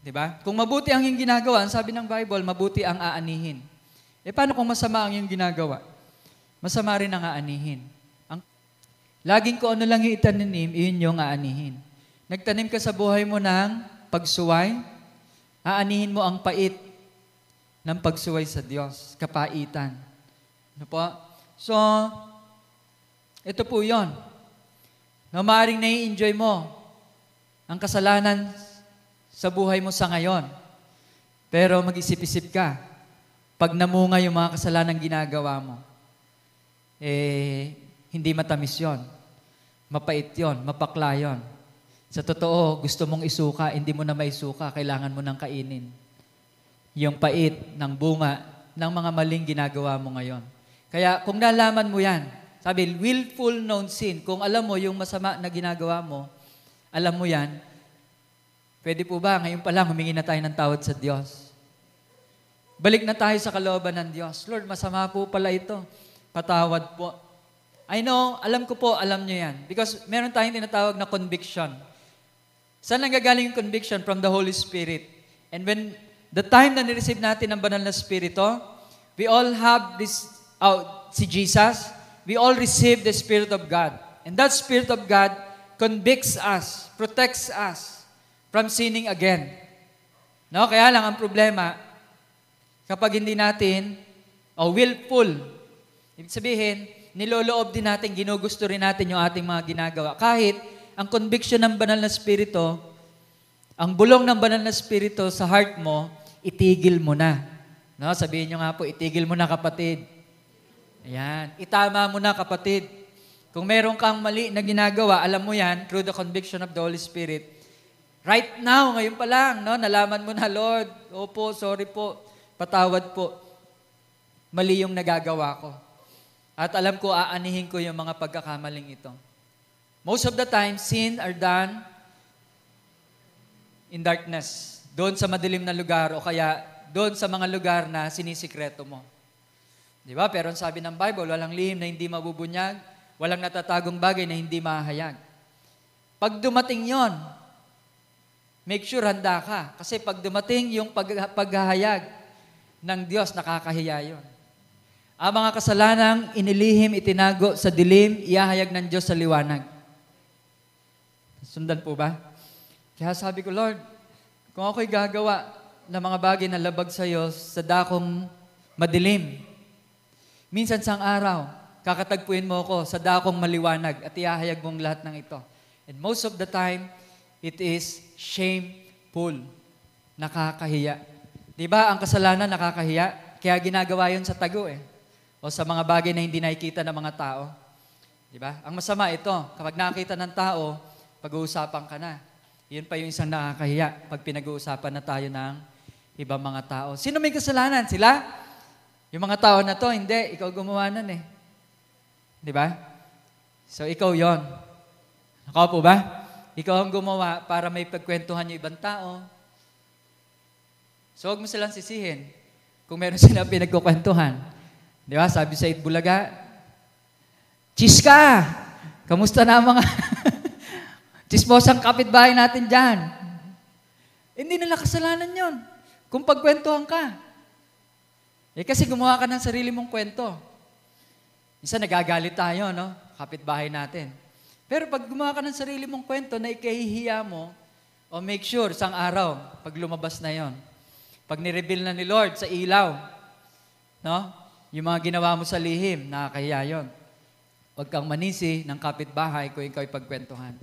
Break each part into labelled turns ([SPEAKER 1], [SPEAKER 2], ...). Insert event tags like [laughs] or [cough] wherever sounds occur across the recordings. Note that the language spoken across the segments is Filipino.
[SPEAKER 1] Diba? Kung mabuti ang iyong ginagawa, sabi ng Bible, mabuti ang aanihin. E paano kung masama ang iyong ginagawa? Masama rin ang aanihin. Ang, laging ko ano lang yung itanim, iyon yung aanihin. Nagtanim ka sa buhay mo ng pagsuway, aanihin mo ang pait ng pagsuway sa Diyos, kapaitan. Ano po? So, ito po yon. Na maaaring nai-enjoy mo ang kasalanan sa buhay mo sa ngayon. Pero mag-isip-isip ka, pag namunga yung mga kasalanang ginagawa mo, eh, hindi matamis yon. Mapait yon, mapakla yon. Sa totoo, gusto mong isuka, hindi mo na maisuka, kailangan mo nang kainin. Yung pait ng bunga ng mga maling ginagawa mo ngayon. Kaya kung nalaman mo yan, sabi, willful known sin, kung alam mo yung masama na ginagawa mo, alam mo yan, Pwede po ba ngayon pa lang humingi na tayo ng tawad sa Diyos? Balik na tayo sa kalooban ng Diyos. Lord, masama po pala ito. Patawad po. I know, alam ko po, alam niyo yan. Because meron tayong tinatawag na conviction. Saan nanggagaling yung conviction? From the Holy Spirit. And when the time na nireceive natin ang banal na Spirito, we all have this, oh, si Jesus, we all receive the Spirit of God. And that Spirit of God convicts us, protects us, from sinning again. No, kaya lang ang problema, kapag hindi natin, o oh, willful, ibig sabihin, niloloob din natin, ginugusto rin natin yung ating mga ginagawa. Kahit ang conviction ng banal na spirito, ang bulong ng banal na spirito sa heart mo, itigil mo na. No, sabihin nyo nga po, itigil mo na kapatid. Ayan, itama mo na kapatid. Kung meron kang mali na ginagawa, alam mo yan, through the conviction of the Holy Spirit, Right now, ngayon pa lang, no, nalaman mo na, Lord, opo, sorry po, patawad po. Mali yung nagagawa ko. At alam ko, aanihin ko yung mga pagkakamaling ito. Most of the time, sin are done in darkness. Doon sa madilim na lugar o kaya doon sa mga lugar na sinisikreto mo. Di ba? Pero ang sabi ng Bible, walang lihim na hindi mabubunyag, walang natatagong bagay na hindi mahayag. Pag dumating yon, Make sure handa ka. Kasi pag dumating yung pag, paghahayag ng Diyos, nakakahiya yun. Ang mga kasalanang inilihim, itinago sa dilim, iahayag ng Diyos sa liwanag. Sundan po ba? Kaya sabi ko, Lord, kung ako'y gagawa ng mga bagay na labag sa iyo sa dakong madilim, minsan sang araw, kakatagpuin mo ako sa dakong maliwanag at iahayag mong lahat ng ito. And most of the time, It is shameful. Nakakahiya. 'Di ba ang kasalanan nakakahiya? Kaya ginagawa 'yon sa tago eh. O sa mga bagay na hindi nakikita ng mga tao. 'Di ba? Ang masama ito, kapag nakita ng tao, pag-uusapan ka na. 'Yun pa yung isang nakakahiya pag pinag-uusapan na tayo ng ibang mga tao. Sino may kasalanan? Sila? Yung mga tao na to, hindi, ikaw gumawa nun eh. 'Di ba? So ikaw 'yon. po ba? Ikaw ang gumawa para may pagkwentuhan yung ibang tao. So huwag mo silang sisihin kung meron [laughs] silang pinagkukwentuhan. Di ba? Sabi sa Bulaga, Chiska! Kamusta na mga [laughs] chismosang kapitbahay natin dyan? Hindi nila kasalanan yon. Kung pagkwentuhan ka. Eh kasi gumawa ka ng sarili mong kwento. Isa nagagalit tayo, no? Kapitbahay natin. Pero pag gumawa ka ng sarili mong kwento na ikahihiya mo, o oh, make sure, sang araw, pag lumabas na yon, pag nireveal na ni Lord sa ilaw, no? Yung mga ginawa mo sa lihim, nakakahiya yon. Huwag kang manisi ng kapitbahay kung ikaw pagkwentuhan.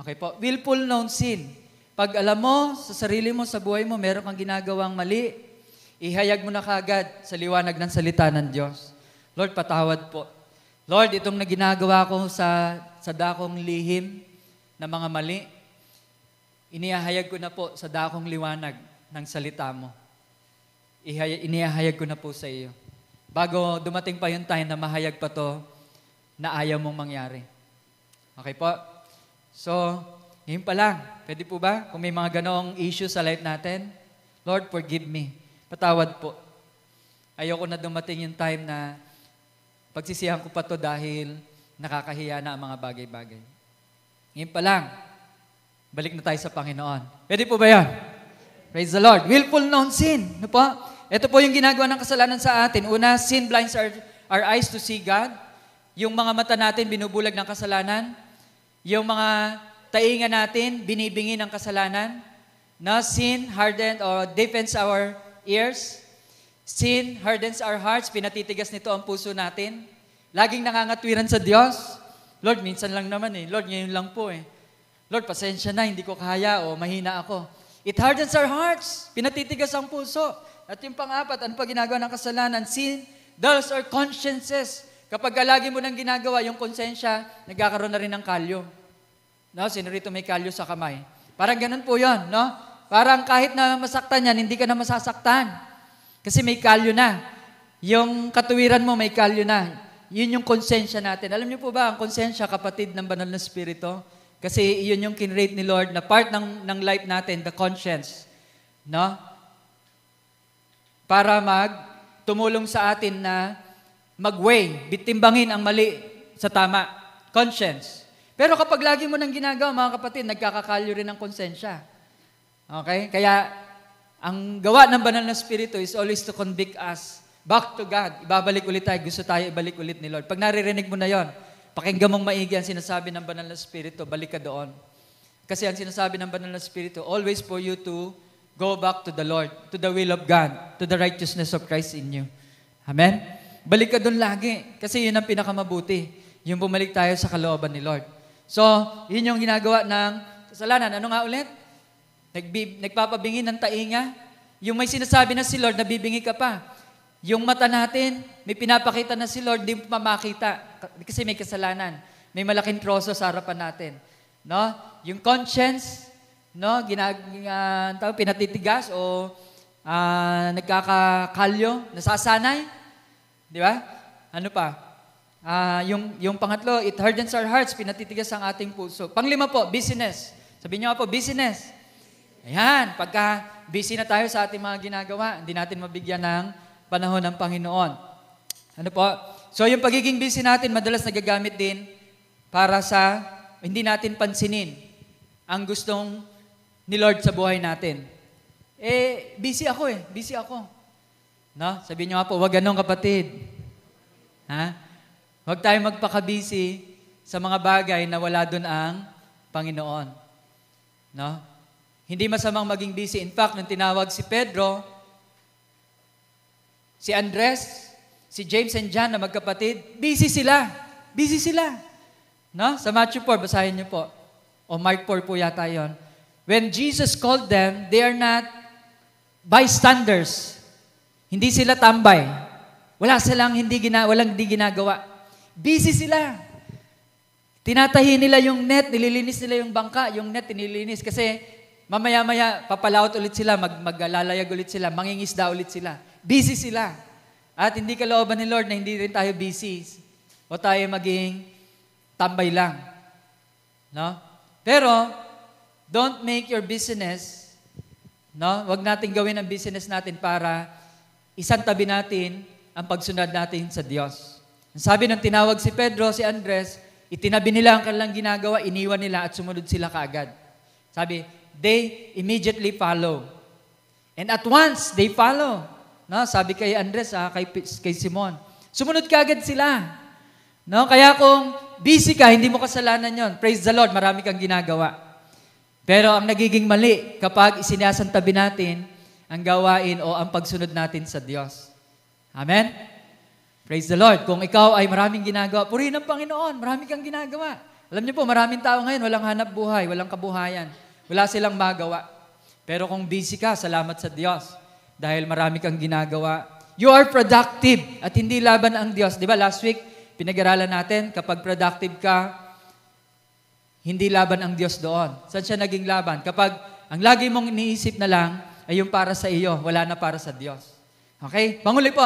[SPEAKER 1] Okay po. Willful known sin. Pag alam mo, sa sarili mo, sa buhay mo, meron kang ginagawang mali, ihayag mo na kagad sa liwanag ng salita ng Diyos. Lord, patawad po. Lord, itong naginagawa ko sa sa dakong lihim na mga mali, inihahayag ko na po sa dakong liwanag ng salita mo. Inihahayag ko na po sa iyo. Bago dumating pa yung time na mahayag pa to na ayaw mong mangyari. Okay po? So, ngayon pa lang. Pwede po ba? Kung may mga ganong issue sa life natin, Lord, forgive me. Patawad po. Ayoko na dumating yung time na pagsisihan ko pa to dahil nakakahiya na ang mga bagay-bagay. Ngayon pa lang, balik na tayo sa Panginoon. Pwede po ba yan? Praise the Lord. Willful known sin. Ano po? Ito po yung ginagawa ng kasalanan sa atin. Una, sin blinds our, our eyes to see God. Yung mga mata natin binubulag ng kasalanan. Yung mga tainga natin binibingi ng kasalanan. Na sin hardens or deepens our ears. Sin hardens our hearts. Pinatitigas nito ang puso natin. Laging nangangatwiran sa Diyos. Lord, minsan lang naman eh. Lord, ngayon lang po eh. Lord, pasensya na, hindi ko kaya o mahina ako. It hardens our hearts. Pinatitigas ang puso. At yung pang-apat, ano pa ginagawa ng kasalanan? Sin dulls our consciences. Kapag lagi mo nang ginagawa, yung konsensya, nagkakaroon na rin ng kalyo. No? Sino rito may kalyo sa kamay? Parang ganun po yon, no? Parang kahit na masaktan yan, hindi ka na masasaktan. Kasi may kalyo na. Yung katuwiran mo, may kalyo na. Yun yung konsensya natin. Alam niyo po ba ang konsensya, kapatid ng banal na spirito? Kasi yun yung kinrate ni Lord na part ng, ng life natin, the conscience. No? Para mag tumulong sa atin na mag-weigh, bitimbangin ang mali sa tama. Conscience. Pero kapag lagi mo nang ginagawa, mga kapatid, nagkakakalyo rin ang konsensya. Okay? Kaya, ang gawa ng banal na spirito is always to convict us Back to God. Ibabalik ulit tayo. Gusto tayo ibalik ulit ni Lord. Pag naririnig mo na yon, pakinggan mong maigi ang sinasabi ng banal na Espiritu, Balik ka doon. Kasi ang sinasabi ng banal na Espiritu, always for you to go back to the Lord, to the will of God, to the righteousness of Christ in you. Amen? Balik ka doon lagi. Kasi yun ang pinakamabuti. Yung bumalik tayo sa kalooban ni Lord. So, yun yung ginagawa ng kasalanan. Ano nga ulit? Nagbib, nagpapabingi ng tainga. Yung may sinasabi na si Lord, nabibingi ka pa. Yung mata natin, may pinapakita na si Lord, di mamakita kasi may kasalanan. May malaking troso sa harapan natin. No? Yung conscience, no, ginag uh, pinatitigas o uh, nagkakakalyo, nasasanay. Di ba? Ano pa? Uh, yung, yung pangatlo, it hardens our hearts, pinatitigas ang ating puso. Panglima po, business. Sabi niyo po, business. Ayan, pagka busy na tayo sa ating mga ginagawa, hindi natin mabigyan ng panahon ng Panginoon. Ano po? So yung pagiging busy natin, madalas nagagamit din para sa hindi natin pansinin ang gustong ni Lord sa buhay natin. Eh, busy ako eh. Busy ako. No? Sabi niyo nga po, wag ganun kapatid. Ha? Huwag tayong busy sa mga bagay na wala doon ang Panginoon. No? Hindi masamang maging busy. In fact, nung tinawag si Pedro, Si Andres, si James and John na magkapatid, busy sila. Busy sila. No? Sa Matthew 4, basahin niyo po. O Mark 4 po yata yon. When Jesus called them, they are not bystanders. Hindi sila tambay. Wala silang hindi gina, walang hindi ginagawa. Busy sila. Tinatahi nila yung net, nililinis nila yung bangka, yung net nililinis kasi Mamaya-maya, papalaot ulit sila, mag, maglalayag ulit sila, mangingisda ulit sila. Busy sila. At hindi kalooban ni Lord na hindi rin tayo busy o tayo maging tambay lang. No? Pero, don't make your business, no? Huwag natin gawin ang business natin para isang tabi natin ang pagsunod natin sa Diyos. Sabi ng tinawag si Pedro, si Andres, itinabi nila ang kanilang ginagawa, iniwan nila at sumunod sila kaagad. Sabi, they immediately follow. And at once, they follow. No, sabi kay Andres, ha, ah, kay, kay Simon. Sumunod ka agad sila. No, kaya kung busy ka, hindi mo kasalanan yon. Praise the Lord, marami kang ginagawa. Pero ang nagiging mali kapag isinasantabi natin ang gawain o ang pagsunod natin sa Diyos. Amen? Praise the Lord. Kung ikaw ay maraming ginagawa, purihin ang Panginoon, marami kang ginagawa. Alam niyo po, maraming tao ngayon walang hanap buhay, walang kabuhayan. Wala silang magawa. Pero kung busy ka, salamat sa Diyos. Dahil marami kang ginagawa. You are productive at hindi laban ang Diyos. Di ba last week, pinag-aralan natin, kapag productive ka, hindi laban ang Diyos doon. Saan siya naging laban? Kapag ang lagi mong iniisip na lang ay yung para sa iyo, wala na para sa Diyos. Okay? Panguli po,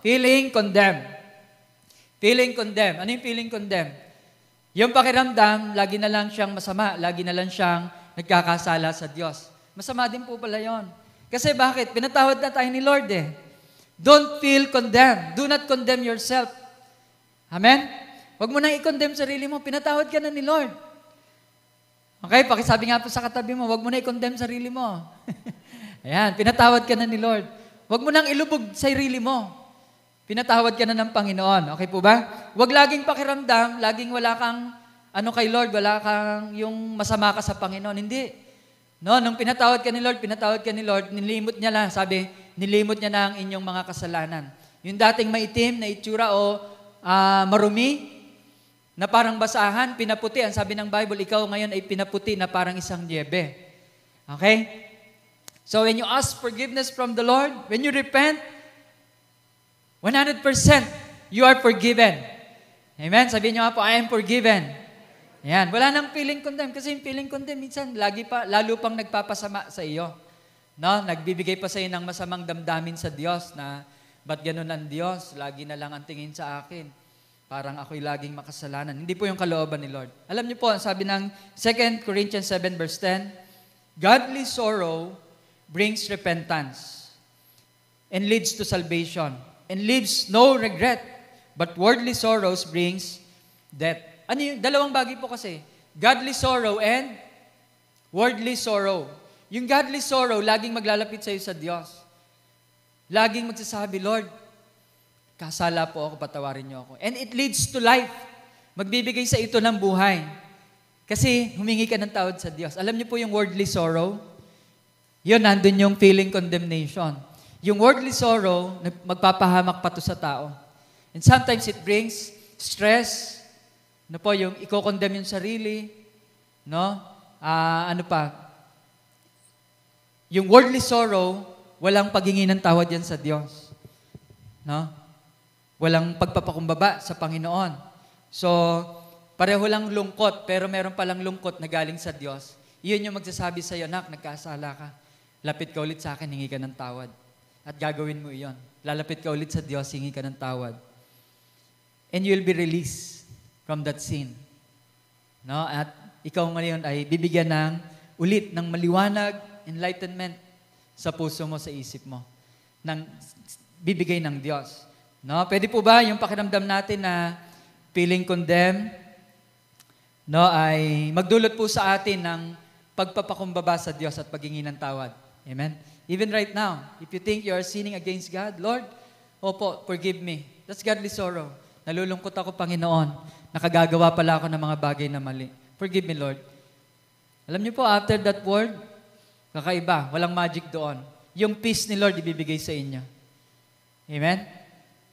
[SPEAKER 1] feeling condemned. Feeling condemned. Ano yung feeling condemned? Yung pakiramdam, lagi na lang siyang masama, lagi na lang siyang nagkakasala sa Diyos. Masama din po pala yon. Kasi bakit? Pinatawad na tayo ni Lord eh. Don't feel condemned. Do not condemn yourself. Amen? Huwag mo nang i-condemn sarili mo. Pinatawad ka na ni Lord. Okay, pakisabi nga po sa katabi mo, huwag mo na i-condemn sarili mo. [laughs] Ayan, pinatawad ka na ni Lord. Huwag mo nang ilubog sarili mo. Pinatawad ka na ng Panginoon. Okay po ba? Huwag laging pakiramdam, laging wala kang ano kay Lord, wala kang yung masama ka sa Panginoon. Hindi. No, nung pinatawad ka ni Lord, pinatawad ka ni Lord, nilimot niya lang, sabi, nilimot niya na ang inyong mga kasalanan. Yung dating maitim na itsura o uh, marumi, na parang basahan, pinaputi. Ang sabi ng Bible, ikaw ngayon ay pinaputi na parang isang niebe. Okay? So when you ask forgiveness from the Lord, when you repent, 100% you are forgiven. Amen? Sabihin niyo nga po, I am forgiven. Ayan, wala nang feeling condemn kasi yung feeling condemn minsan lagi pa, lalo pang nagpapasama sa iyo. No? Nagbibigay pa sa iyo ng masamang damdamin sa Diyos na ba't ganun ang Diyos? Lagi na lang ang tingin sa akin. Parang ako'y laging makasalanan. Hindi po yung kalooban ni Lord. Alam niyo po, sabi ng 2 Corinthians 7 verse 10, Godly sorrow brings repentance and leads to salvation and leaves no regret, but worldly sorrows brings death. Ano yung, dalawang bagay po kasi. Godly sorrow and worldly sorrow. Yung godly sorrow, laging maglalapit sa iyo sa Diyos. Laging magsasabi, Lord, kasala po ako, patawarin niyo ako. And it leads to life. Magbibigay sa ito ng buhay. Kasi humingi ka ng tawad sa Diyos. Alam niyo po yung worldly sorrow? Yun, nandun yung feeling condemnation. Yung worldly sorrow, magpapahamak pa to sa tao. And sometimes it brings stress, ano po, yung i-condemn yung sarili, no? Uh, ano pa? Yung worldly sorrow, walang paghingi ng tawad yan sa Diyos. No? Walang pagpapakumbaba sa Panginoon. So, pareho lang lungkot, pero meron palang lungkot na galing sa Diyos. Iyon yung magsasabi sa iyo, anak, nagkasala ka. Lapit ka ulit sa akin, hingi ka ng tawad. At gagawin mo iyon. Lalapit ka ulit sa Diyos, hingi ka ng tawad. And you'll be released from that sin. No? At ikaw ngayon ay bibigyan ng ulit ng maliwanag, enlightenment sa puso mo, sa isip mo. Ng, bibigay ng Diyos. No? Pwede po ba yung pakiramdam natin na feeling condemned no, ay magdulot po sa atin ng pagpapakumbaba sa Diyos at paghingi ng tawad. Amen? Even right now, if you think you are sinning against God, Lord, opo, forgive me. That's godly sorrow. Nalulungkot ako, Panginoon. Nakagagawa pala ako ng mga bagay na mali. Forgive me, Lord. Alam niyo po, after that word, kakaiba, walang magic doon. Yung peace ni Lord ibibigay sa inyo. Amen?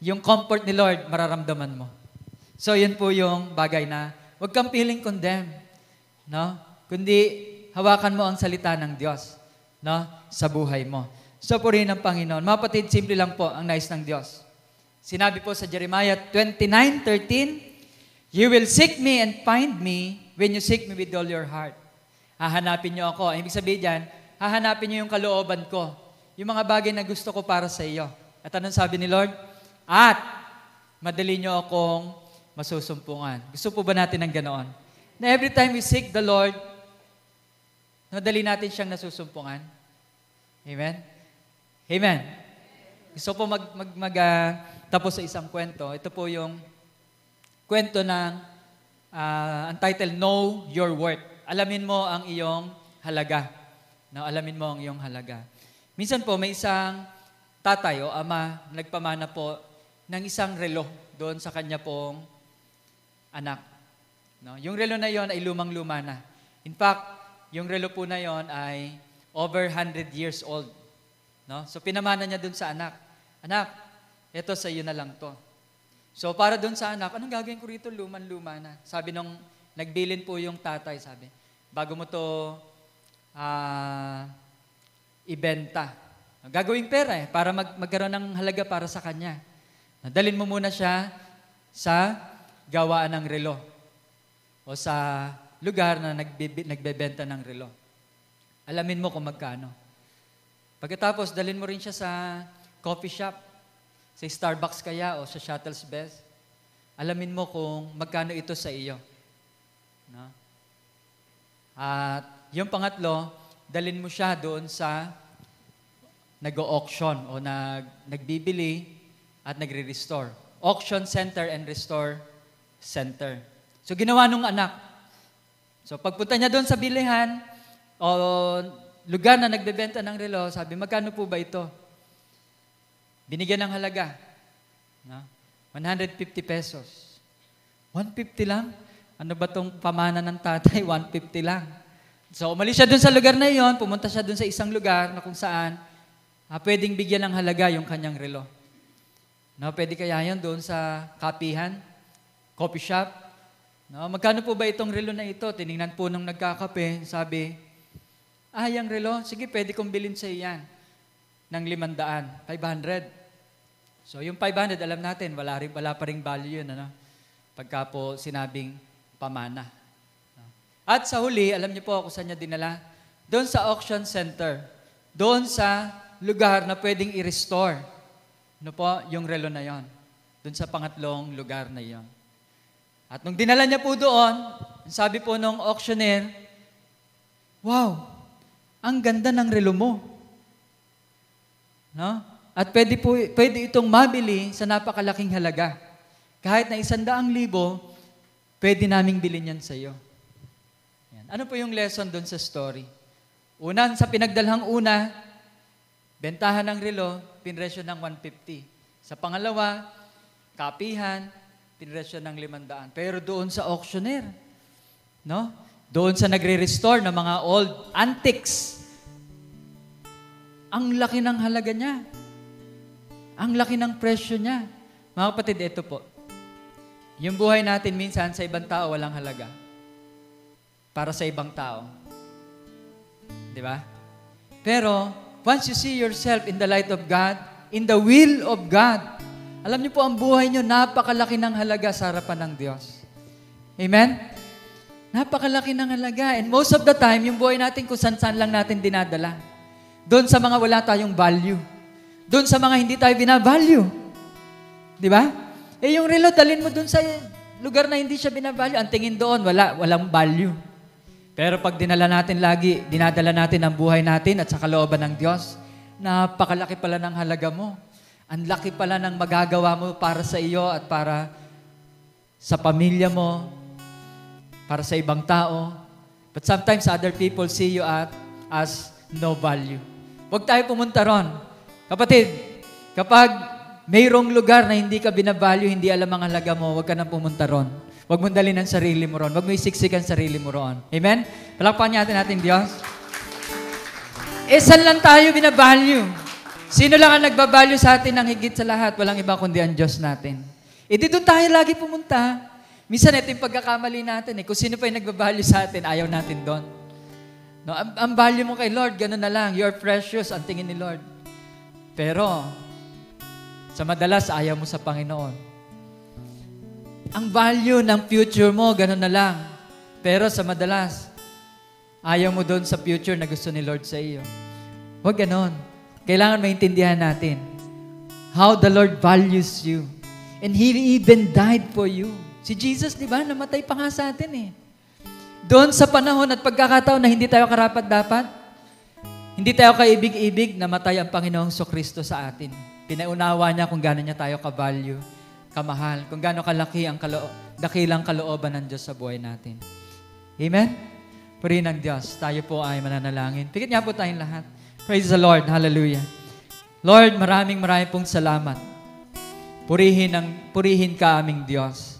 [SPEAKER 1] Yung comfort ni Lord, mararamdaman mo. So, yun po yung bagay na huwag kang feeling condemned. No? Kundi, hawakan mo ang salita ng Diyos no? sa buhay mo. So, purihin ang Panginoon. Mapatid, simple lang po ang nais ng Diyos. Sinabi po sa Jeremiah 29:13, You will seek me and find me when you seek me with all your heart. Hahanapin niyo ako. Ibig sabihin diyan, hahanapin niyo yung kalooban ko. Yung mga bagay na gusto ko para sa iyo. At anong sabi ni Lord? At madali niyo akong masusumpungan. Gusto po ba natin ng ganoon? Na every time we seek the Lord, madali natin siyang nasusumpungan. Amen? Amen. Gusto po mag, mag, mag uh, tapos sa isang kwento, ito po yung kwento ng, uh, ang title, Know Your Worth. Alamin mo ang iyong halaga. No, alamin mo ang iyong halaga. Minsan po, may isang tatay o ama nagpamana po ng isang relo doon sa kanya pong anak. No? Yung relo na yon ay lumang-luma na. In fact, yung relo po na yon ay over 100 years old. No? So pinamana niya doon sa anak. Anak, ito sa iyo na lang to. So para doon sa anak, anong gagawin ko rito? Luman-luma na. Sabi nung nagbilin po yung tatay, sabi, bago mo to uh, ibenta. Gagawing pera eh, para mag- magkaroon ng halaga para sa kanya. Dalin mo muna siya sa gawaan ng relo o sa lugar na nagbibi- nagbebenta ng relo. Alamin mo kung magkano. Pagkatapos, dalin mo rin siya sa coffee shop sa Starbucks kaya o sa Shuttle's Best? Alamin mo kung magkano ito sa iyo. No? At yung pangatlo, dalin mo siya doon sa nag-auction o nag, nagbibili at nagre-restore. Auction center and restore center. So ginawa nung anak. So pagpunta niya doon sa bilihan o lugar na nagbebenta ng relo, sabi, magkano po ba ito? Binigyan ng halaga. No? 150 pesos. 150 lang? Ano ba tong pamana ng tatay? 150 [laughs] lang. So, umalis siya dun sa lugar na yon, pumunta siya dun sa isang lugar na kung saan ah, pwedeng bigyan ng halaga yung kanyang relo. No, pwede kaya yon doon sa kapihan, coffee shop. No, magkano po ba itong relo na ito? Tiningnan po nung nagkakape, sabi, ah, yung relo, sige, pwede kong bilhin sa iyan ng limandaan, 500. So yung 500, alam natin, wala, rin, wala pa rin value yun, ano? Pagka po sinabing pamana. At sa huli, alam niyo po ako saan niya dinala? Doon sa auction center. Doon sa lugar na pwedeng i-restore. Ano po, yung relo na yon. Doon sa pangatlong lugar na yon. At nung dinala niya po doon, sabi po nung auctioneer, Wow, ang ganda ng relo mo. No? At pwede, po, pwede itong mabili sa napakalaking halaga. Kahit na isandaang libo, pwede naming bilhin yan sa iyo. Yan. Ano po yung lesson doon sa story? Unan, sa pinagdalhang una, bentahan ng relo, pinresyo ng 150. Sa pangalawa, kapihan, pinresyo ng 500. Pero doon sa auctioneer, no? doon sa nagre-restore ng mga old antiques, ang laki ng halaga niya. Ang laki ng presyo niya. Mga kapatid, ito po. Yung buhay natin minsan sa ibang tao walang halaga. Para sa ibang tao. Di ba? Pero, once you see yourself in the light of God, in the will of God, alam niyo po, ang buhay niyo, napakalaki ng halaga sa harapan ng Diyos. Amen? Napakalaki ng halaga. And most of the time, yung buhay natin, kung saan-saan lang natin dinadala. Doon sa mga wala tayong value. Doon sa mga hindi tayo binavalue. Di ba? Eh yung relo, dalin mo doon sa lugar na hindi siya binavalue. Ang tingin doon, wala, walang value. Pero pag dinala natin lagi, dinadala natin ang buhay natin at sa kalooban ng Diyos, napakalaki pala ng halaga mo. Ang laki pala ng magagawa mo para sa iyo at para sa pamilya mo, para sa ibang tao. But sometimes other people see you at, as no value. Huwag tayo pumunta ron. Kapatid, kapag mayroong lugar na hindi ka binavalue, hindi alam ang halaga mo, huwag ka nang pumunta ron. Huwag mong dalhin ang sarili mo ron. Huwag mo isiksik ang sarili mo ron. Amen? Palakpan natin natin, Diyos. Eh, lang tayo binavalue? Sino lang ang nagbabalyo sa atin ng higit sa lahat? Walang iba kundi ang Diyos natin. E di doon tayo lagi pumunta. Minsan ito yung pagkakamali natin eh. Kung sino pa yung nagbabalyo sa atin, ayaw natin doon. No, ang, ang value mo kay Lord, ganun na lang. You're precious ang tingin ni Lord. Pero, sa madalas, ayaw mo sa Panginoon. Ang value ng future mo, ganun na lang. Pero sa madalas, ayaw mo doon sa future na gusto ni Lord sa iyo. Huwag ganon. Kailangan maintindihan natin how the Lord values you. And He even died for you. Si Jesus, di ba, namatay pa nga sa atin eh. Doon sa panahon at pagkakataon na hindi tayo karapat-dapat, hindi tayo kaibig-ibig, namatay ang Panginoong Kristo sa atin. Pinaunawa niya kung gaano niya tayo ka-value, kamahal, kung gaano kalaki ang kaloo, dakilang kalooban ng Diyos sa buhay natin. Amen? Purihin ng Diyos. Tayo po ay mananalangin. Pikit niya po tayong lahat. Praise the Lord. Hallelujah. Lord, maraming maraming pong salamat. Purihin, ang, purihin ka aming Diyos.